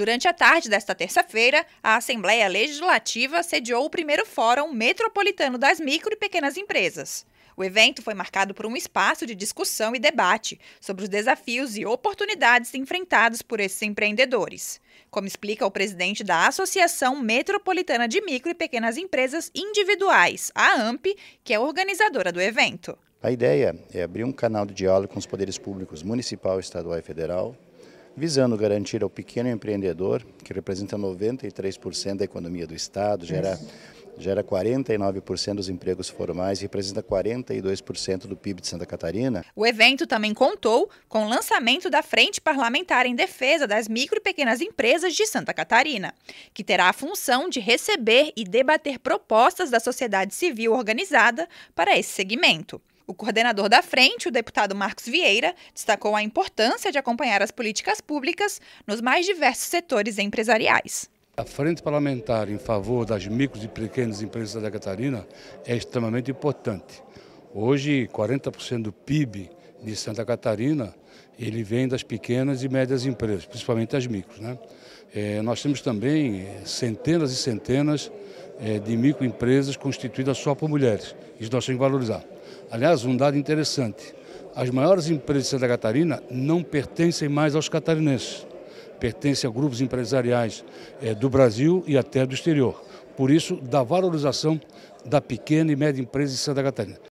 Durante a tarde desta terça-feira, a Assembleia Legislativa sediou o primeiro Fórum Metropolitano das Micro e Pequenas Empresas. O evento foi marcado por um espaço de discussão e debate sobre os desafios e oportunidades enfrentados por esses empreendedores, como explica o presidente da Associação Metropolitana de Micro e Pequenas Empresas Individuais, a AMP, que é organizadora do evento. A ideia é abrir um canal de diálogo com os poderes públicos municipal, estadual e federal visando garantir ao pequeno empreendedor, que representa 93% da economia do Estado, gera, gera 49% dos empregos formais e representa 42% do PIB de Santa Catarina. O evento também contou com o lançamento da Frente Parlamentar em Defesa das Micro e Pequenas Empresas de Santa Catarina, que terá a função de receber e debater propostas da sociedade civil organizada para esse segmento. O coordenador da frente, o deputado Marcos Vieira, destacou a importância de acompanhar as políticas públicas nos mais diversos setores empresariais. A frente parlamentar em favor das micros e pequenas empresas da Catarina é extremamente importante. Hoje, 40% do PIB de Santa Catarina ele vem das pequenas e médias empresas, principalmente as micros. Né? É, nós temos também é, centenas e centenas é, de microempresas constituídas só por mulheres. Isso nós temos que valorizar. Aliás, um dado interessante: as maiores empresas de Santa Catarina não pertencem mais aos catarinenses, pertencem a grupos empresariais é, do Brasil e até do exterior. Por isso, da valorização da pequena e média empresa de Santa Catarina.